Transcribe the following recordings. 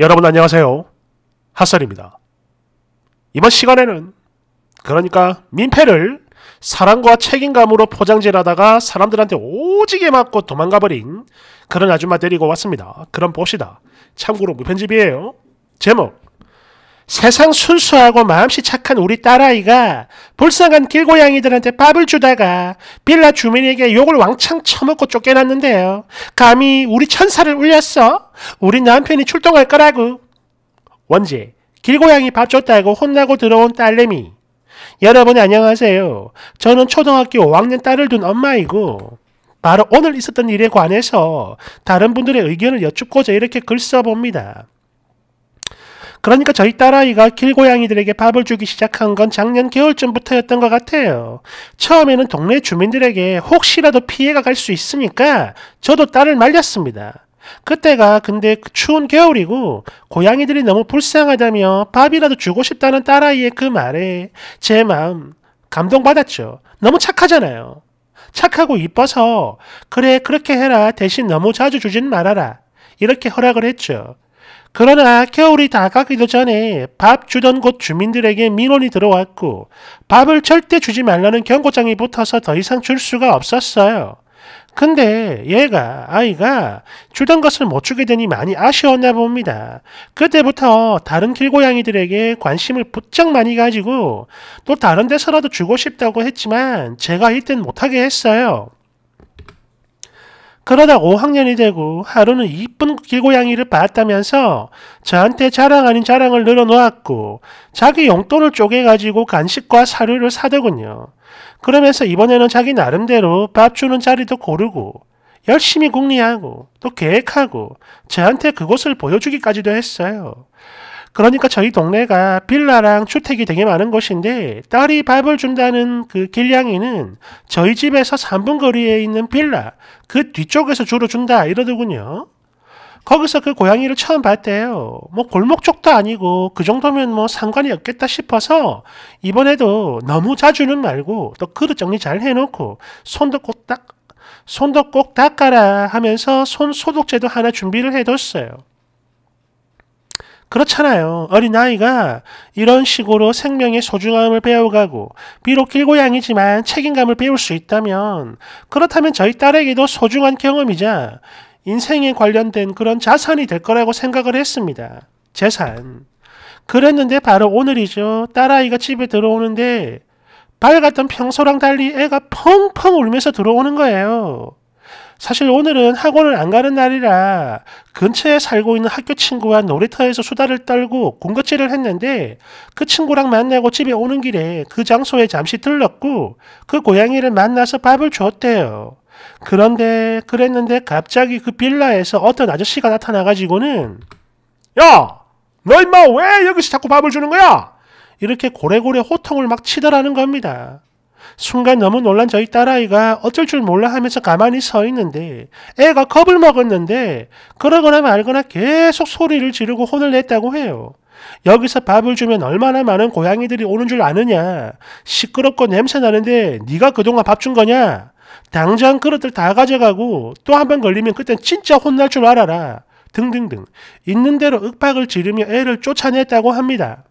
여러분 안녕하세요. 핫설입니다. 이번 시간에는 그러니까 민폐를 사랑과 책임감으로 포장질하다가 사람들한테 오지게 맞고 도망가버린 그런 아줌마 데리고 왔습니다. 그럼 봅시다. 참고로 무편집이에요. 제목 세상 순수하고 마음씨 착한 우리 딸아이가 불쌍한 길고양이들한테 밥을 주다가 빌라 주민에게 욕을 왕창 처먹고 쫓겨났는데요. 감히 우리 천사를 울렸어? 우리 남편이 출동할 거라고. 원제, 길고양이 밥 줬다고 혼나고 들어온 딸내미. 여러분 안녕하세요. 저는 초등학교 5학년 딸을 둔 엄마이고 바로 오늘 있었던 일에 관해서 다른 분들의 의견을 여쭙고자 이렇게 글 써봅니다. 그러니까 저희 딸아이가 길고양이들에게 밥을 주기 시작한 건 작년 겨울쯤부터였던 것 같아요. 처음에는 동네 주민들에게 혹시라도 피해가 갈 수 있으니까 저도 딸을 말렸습니다. 그때가 근데 추운 겨울이고 고양이들이 너무 불쌍하다며 밥이라도 주고 싶다는 딸아이의 그 말에 제 마음 감동받았죠. 너무 착하잖아요. 착하고 이뻐서 그래 그렇게 해라 대신 너무 자주 주진 말아라 이렇게 허락을 했죠. 그러나 겨울이 다가기도 전에 밥 주던 곳 주민들에게 민원이 들어왔고 밥을 절대 주지 말라는 경고장이 붙어서 더 이상 줄 수가 없었어요. 근데 얘가 아이가 주던 것을 못 주게 되니 많이 아쉬웠나 봅니다. 그때부터 다른 길고양이들에게 관심을 부쩍 많이 가지고 또 다른 데서라도 주고 싶다고 했지만 제가 일단 못하게 했어요. 그러다 5학년이 되고 하루는 이쁜 길고양이를 봤다면서 저한테 자랑 아닌 자랑을 늘어놓았고 자기 용돈을 쪼개가지고 간식과 사료를 사더군요. 그러면서 이번에는 자기 나름대로 밥 주는 자리도 고르고 열심히 궁리하고 또 계획하고 저한테 그것을 보여주기까지도 했어요. 그러니까 저희 동네가 빌라랑 주택이 되게 많은 곳인데 딸이 밥을 준다는 그 길냥이는 저희 집에서 3분 거리에 있는 빌라 그 뒤쪽에서 주로 준다 이러더군요. 거기서 그 고양이를 처음 봤대요. 뭐 골목 쪽도 아니고 그 정도면 뭐 상관이 없겠다 싶어서 이번에도 너무 자주는 말고 또 그릇 정리 잘 해놓고 손도 꼭 딱, 손도 꼭 닦아라 하면서 손 소독제도 하나 준비를 해뒀어요. 그렇잖아요. 어린아이가 이런 식으로 생명의 소중함을 배워가고 비록 길고양이지만 책임감을 배울 수 있다면 그렇다면 저희 딸에게도 소중한 경험이자 인생에 관련된 그런 자산이 될 거라고 생각을 했습니다. 재산. 그랬는데 바로 오늘이죠. 딸아이가 집에 들어오는데 밝았던 평소랑 달리 애가 펑펑 울면서 들어오는 거예요. 사실 오늘은 학원을 안 가는 날이라 근처에 살고 있는 학교 친구와 놀이터에서 수다를 떨고 군것질을 했는데 그 친구랑 만나고 집에 오는 길에 그 장소에 잠시 들렀고 그 고양이를 만나서 밥을 줬대요. 그런데 그랬는데 갑자기 그 빌라에서 어떤 아저씨가 나타나가지고는 야! 너 임마 왜 여기서 자꾸 밥을 주는 거야? 이렇게 고래고래 호통을 막 치더라는 겁니다. 순간 너무 놀란 저희 딸아이가 어쩔 줄 몰라 하면서 가만히 서 있는데 애가 겁을 먹었는데 그러거나 말거나 계속 소리를 지르고 혼을 냈다고 해요. 여기서 밥을 주면 얼마나 많은 고양이들이 오는 줄 아느냐. 시끄럽고 냄새나는데 네가 그동안 밥 준 거냐. 당장 그릇들 다 가져가고 또 한 번 걸리면 그땐 진짜 혼날 줄 알아라. 등등등 있는 대로 윽박을 지르며 애를 쫓아냈다고 합니다.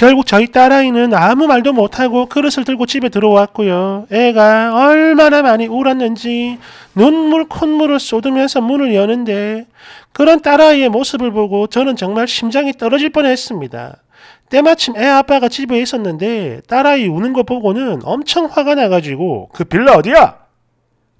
결국 저희 딸아이는 아무 말도 못하고 그릇을 들고 집에 들어왔고요. 애가 얼마나 많이 울었는지 눈물 콧물을 쏟으면서 문을 여는데 그런 딸아이의 모습을 보고 저는 정말 심장이 떨어질 뻔했습니다. 때마침 애 아빠가 집에 있었는데 딸아이 우는 거 보고는 엄청 화가 나가지고 그 빌라 어디야?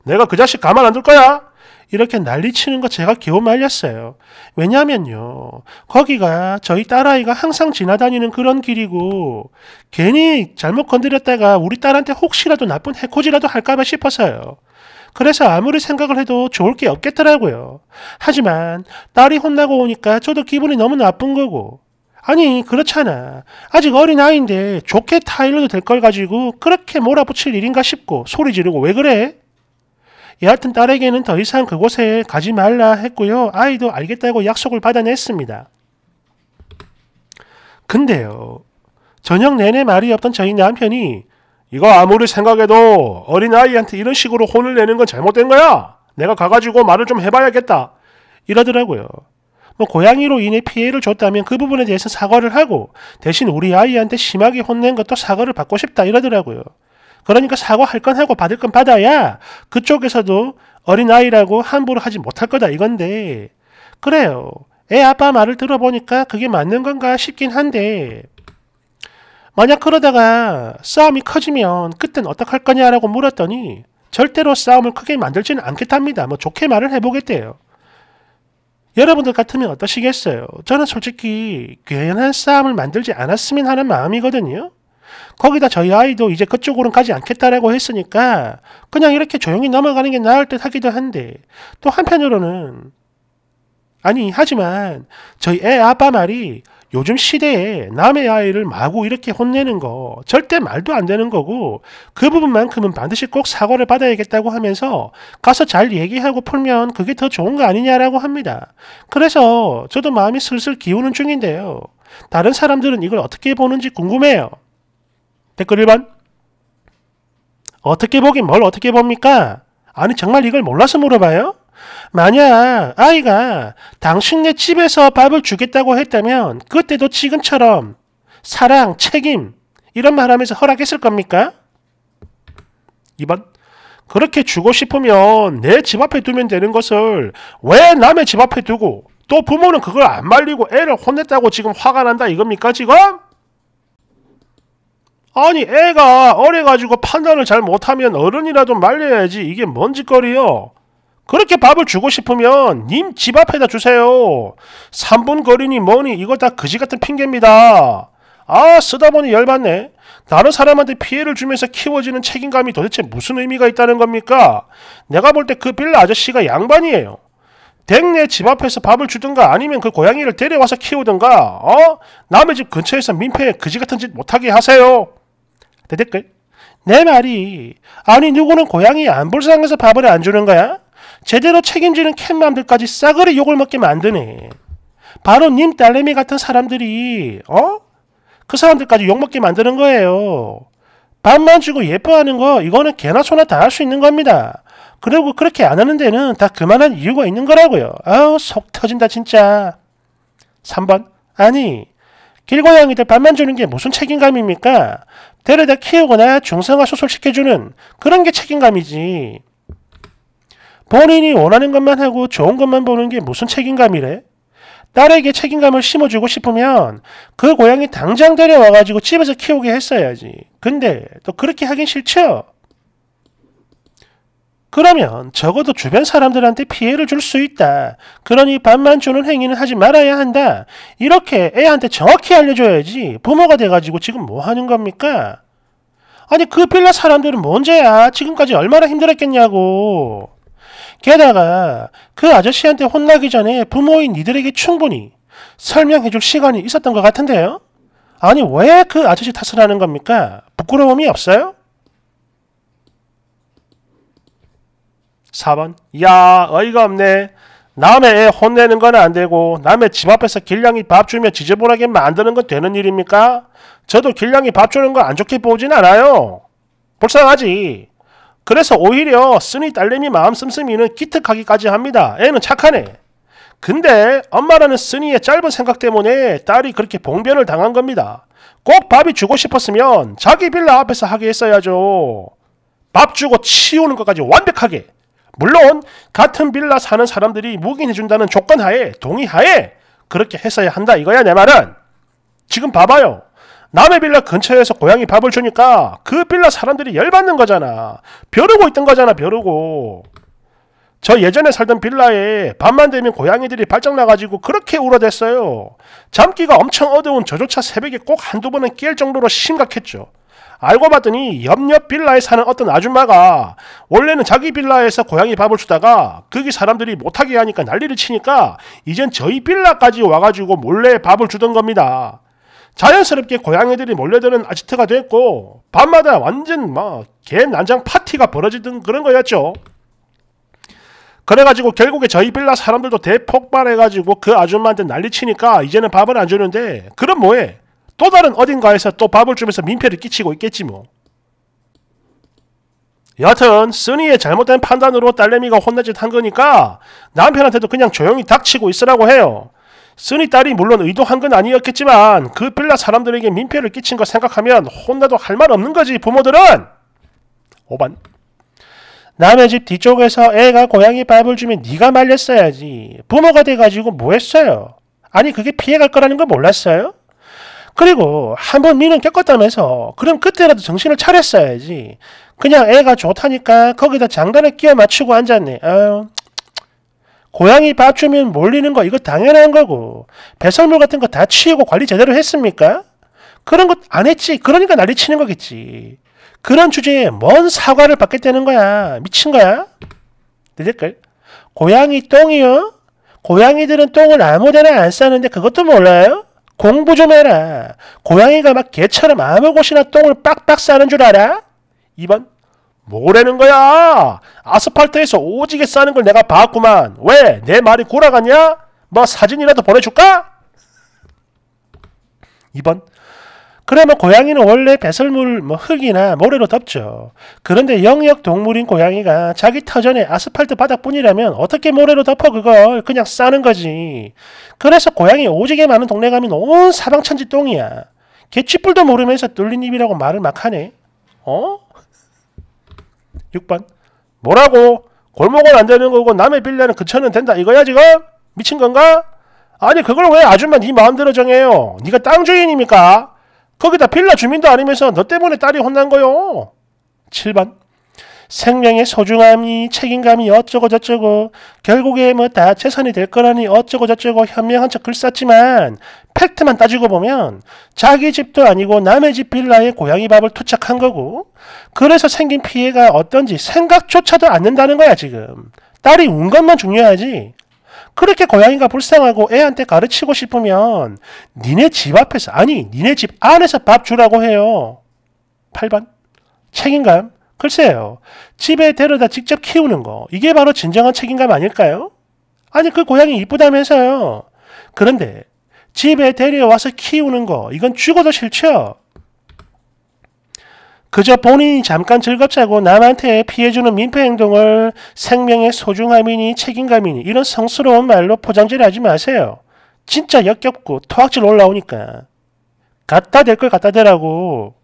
내가 그 자식 가만 안 둘 거야? 이렇게 난리치는 거 제가 겨우 말렸어요. 왜냐면요. 거기가 저희 딸아이가 항상 지나다니는 그런 길이고 괜히 잘못 건드렸다가 우리 딸한테 혹시라도 나쁜 해코지라도 할까봐 싶어서요. 그래서 아무리 생각을 해도 좋을 게 없겠더라고요. 하지만 딸이 혼나고 오니까 저도 기분이 너무 나쁜 거고 아니 그렇잖아 아직 어린 아이인데 좋게 타일러도 될 걸 가지고 그렇게 몰아붙일 일인가 싶고 소리 지르고 왜 그래? 여하튼 딸에게는 더 이상 그곳에 가지 말라 했고요. 아이도 알겠다고 약속을 받아냈습니다. 근데요. 저녁 내내 말이 없던 저희 남편이 이거 아무리 생각해도 어린아이한테 이런 식으로 혼을 내는 건 잘못된 거야. 내가 가가지고 말을 좀 해봐야겠다. 이러더라고요. 뭐 고양이로 인해 피해를 줬다면 그 부분에 대해서 사과를 하고 대신 우리 아이한테 심하게 혼낸 것도 사과를 받고 싶다 이러더라고요. 그러니까 사과할 건 하고 받을 건 받아야 그쪽에서도 어린아이라고 함부로 하지 못할 거다 이건데 그래요. 애 아빠 말을 들어보니까 그게 맞는 건가 싶긴 한데 만약 그러다가 싸움이 커지면 그땐 어떡할 거냐라고 물었더니 절대로 싸움을 크게 만들지는 않겠답니다. 뭐 좋게 말을 해보겠대요. 여러분들 같으면 어떠시겠어요? 저는 솔직히 괜한 싸움을 만들지 않았으면 하는 마음이거든요. 거기다 저희 아이도 이제 그쪽으로는 가지 않겠다라고 했으니까 그냥 이렇게 조용히 넘어가는 게 나을 듯 하기도 한데 또 한편으로는 아니 하지만 저희 애 아빠 말이 요즘 시대에 남의 아이를 마구 이렇게 혼내는 거 절대 말도 안 되는 거고 그 부분만큼은 반드시 꼭 사과를 받아야겠다고 하면서 가서 잘 얘기하고 풀면 그게 더 좋은 거 아니냐라고 합니다. 그래서 저도 마음이 슬슬 기우는 중인데요. 다른 사람들은 이걸 어떻게 보는지 궁금해요. 댓글 1번 어떻게 보긴 뭘 어떻게 봅니까? 아니 정말 이걸 몰라서 물어봐요? 만약 아이가 당신네 집에서 밥을 주겠다고 했다면 그때도 지금처럼 사랑, 책임 이런 말 하면서 허락했을 겁니까? 2번 그렇게 주고 싶으면 내 집 앞에 두면 되는 것을 왜 남의 집 앞에 두고 또 부모는 그걸 안 말리고 애를 혼냈다고 지금 화가 난다 이겁니까 지금? 아니 애가 어려가지고 판단을 잘 못하면 어른이라도 말려야지 이게 뭔 짓거리요? 그렇게 밥을 주고 싶으면 님 집 앞에다 주세요. 3분 거리니 뭐니 이거 다 그지같은 핑계입니다. 아 쓰다보니 열받네. 다른 사람한테 피해를 주면서 키워지는 책임감이 도대체 무슨 의미가 있다는 겁니까? 내가 볼 때 그 빌라 아저씨가 양반이에요. 댁내 집 앞에서 밥을 주든가 아니면 그 고양이를 데려와서 키우든가 어? 남의 집 근처에서 민폐에 그지같은 짓 못하게 하세요. 대댓글 내 말이 아니 누구는 고양이 안 불쌍해서 밥을 안 주는 거야? 제대로 책임지는 캣맘들까지 싸그리 욕을 먹게 만드네. 바로 님 딸내미 같은 사람들이 어? 그 사람들까지 욕먹게 만드는 거예요. 밥만 주고 예뻐하는 거 이거는 개나 소나 다 할 수 있는 겁니다. 그리고 그렇게 안 하는 데는 다 그만한 이유가 있는 거라고요. 아우 속 터진다 진짜. 3번 아니 길고양이들 밥만 주는 게 무슨 책임감입니까? 데려다 키우거나 중성화 수술시켜주는 그런 게 책임감이지. 본인이 원하는 것만 하고 좋은 것만 보는 게 무슨 책임감이래? 딸에게 책임감을 심어주고 싶으면 그 고양이 당장 데려와가지고 집에서 키우게 했어야지. 근데 또 그렇게 하긴 싫죠? 그러면 적어도 주변 사람들한테 피해를 줄 수 있다. 그러니 반만 주는 행위는 하지 말아야 한다. 이렇게 애한테 정확히 알려줘야지 부모가 돼가지고 지금 뭐 하는 겁니까? 아니 그 빌라 사람들은 뭔제야 지금까지 얼마나 힘들었겠냐고. 게다가 그 아저씨한테 혼나기 전에 부모인 니들에게 충분히 설명해줄 시간이 있었던 것 같은데요? 아니 왜 그 아저씨 탓을 하는 겁니까? 부끄러움이 없어요? 4번 야 어이가 없네 남의 애 혼내는 건 안 되고 남의 집 앞에서 길냥이 밥 주며 지저분하게 만드는 건 되는 일입니까? 저도 길냥이 밥 주는 거 안 좋게 보진 않아요. 불쌍하지. 그래서 오히려 쓰니 딸내미 마음 씀씀이는 기특하기까지 합니다. 애는 착하네. 근데 엄마라는 쓰니의 짧은 생각 때문에 딸이 그렇게 봉변을 당한 겁니다. 꼭 밥이 주고 싶었으면 자기 빌라 앞에서 하게 했어야죠. 밥 주고 치우는 것까지 완벽하게 물론 같은 빌라 사는 사람들이 묵인해준다는 조건 하에 동의하에 그렇게 했어야 한다 이거야 내 말은 지금 봐봐요 남의 빌라 근처에서 고양이 밥을 주니까 그 빌라 사람들이 열받는 거잖아 벼르고 있던 거잖아 벼르고 저 예전에 살던 빌라에 밤만 되면 고양이들이 발작나가지고 그렇게 울어댔어요. 잠기가 엄청 어두운 저조차 새벽에 꼭 한두 번은 깰 정도로 심각했죠. 알고 봤더니 옆옆 빌라에 사는 어떤 아줌마가 원래는 자기 빌라에서 고양이 밥을 주다가 거기 사람들이 못하게 하니까 난리를 치니까 이젠 저희 빌라까지 와가지고 몰래 밥을 주던 겁니다. 자연스럽게 고양이들이 몰려드는 아지트가 됐고 밤마다 완전 막개 뭐 난장 파티가 벌어지던 그런 거였죠. 그래가지고 결국에 저희 빌라 사람들도 대폭발해가지고 그 아줌마한테 난리치니까 이제는 밥을 안 주는데 그럼 뭐해? 또 다른 어딘가에서 또 밥을 주면서 민폐를 끼치고 있겠지 뭐. 여하튼 쓰니의 잘못된 판단으로 딸내미가 혼내짓 한 거니까 남편한테도 그냥 조용히 닥치고 있으라고 해요. 쓰니 딸이 물론 의도한 건 아니었겠지만 그 빌라 사람들에게 민폐를 끼친 거 생각하면 혼나도 할 말 없는 거지 부모들은! 5번 남의 집 뒤쪽에서 애가 고양이 밥을 주면 네가 말렸어야지. 부모가 돼가지고 뭐 했어요? 아니 그게 피해갈 거라는 걸 몰랐어요? 그리고 한번 니는 겪었다면서 그럼 그때라도 정신을 차렸어야지. 그냥 애가 좋다니까 거기다 장단을 끼워 맞추고 앉았네. 아유. 고양이 밥 주면 몰리는 거 이거 당연한 거고 배설물 같은 거 다 치우고 관리 제대로 했습니까? 그런 것 안 했지. 그러니까 난리 치는 거겠지. 그런 주제에 뭔 사과를 받겠다는 거야. 미친 거야? 내댓글 고양이 똥이요? 고양이들은 똥을 아무데나 안 싸는데 그것도 몰라요? 공부 좀 해라. 고양이가 막 개처럼 아무 곳이나 똥을 빡빡 싸는 줄 알아? 2번 뭐라는 거야? 아스팔트에서 오지게 싸는 걸 내가 봤구만. 왜? 내 말이 굴아갔냐? 뭐 사진이라도 보내줄까? 2번 그래뭐 고양이는 원래 배설물 뭐 흙이나 모래로 덮죠. 그런데 영역 동물인 고양이가 자기 터전에 아스팔트 바닥뿐이라면 어떻게 모래로 덮어 그걸 그냥 싸는 거지. 그래서 고양이 오지게 많은 동네 가면 온 사방천지 똥이야. 개치뿔도 모르면서 뚫린 입이라고 말을 막 하네. 어? 6번. 뭐라고? 골목은 안 되는 거고 남의 빌라는 그쳐는 된다 이거야 지금? 미친 건가? 아니 그걸 왜 아줌마 네 마음대로 정해요? 네가 땅 주인입니까? 거기다 빌라 주민도 아니면서 너 때문에 딸이 혼난 거요. 7번 생명의 소중함이 책임감이 어쩌고 저쩌고 결국에 뭐 다 재산이 될 거라니 어쩌고 저쩌고 현명한 척 글 썼지만 팩트만 따지고 보면 자기 집도 아니고 남의 집 빌라에 고양이 밥을 투척한 거고 그래서 생긴 피해가 어떤지 생각조차도 않는다는 거야 지금 딸이 운 것만 중요하지 그렇게 고양이가 불쌍하고 애한테 가르치고 싶으면 니네 집 앞에서 아니 니네 집 안에서 밥 주라고 해요. 8번 책임감 글쎄요. 집에 데려다 직접 키우는 거 이게 바로 진정한 책임감 아닐까요? 아니 그 고양이 이쁘다면서요. 그런데 집에 데려와서 키우는 거 이건 죽어도 싫죠. 그저 본인이 잠깐 즐겁자고 남한테 피해주는 민폐 행동을 생명의 소중함이니 책임감이니 이런 성스러운 말로 포장질 하지 마세요. 진짜 역겹고 토악질 올라오니까. 갖다 댈걸 갖다 대라고.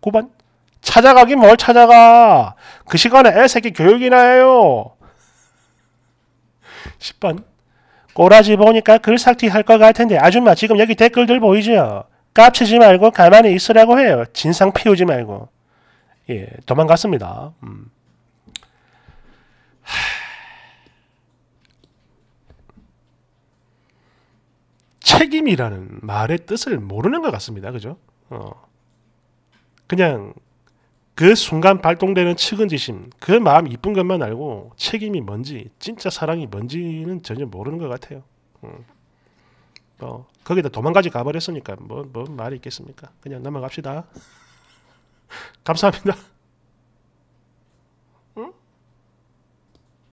9번. 찾아가긴 뭘 찾아가. 그 시간에 애새끼 교육이나 해요. 10번. 꼬라지 보니까 글삭티 할것 같은데 아줌마 지금 여기 댓글들 보이죠? 깝치지 말고 가만히 있으라고 해요. 진상 피우지 말고. 예, 도망갔습니다. 음. 책임이라는 말의 뜻을 모르는 것 같습니다. 그죠? 어. 그냥 그 순간 발동되는 측은지심, 그 마음 이쁜 것만 알고 책임이 뭔지, 진짜 사랑이 뭔지는 전혀 모르는 것 같아요. 음. 어, 거기다 도망가지 가버렸으니까 뭐, 뭐 말이 있겠습니까? 그냥 넘어갑시다. 감사합니다.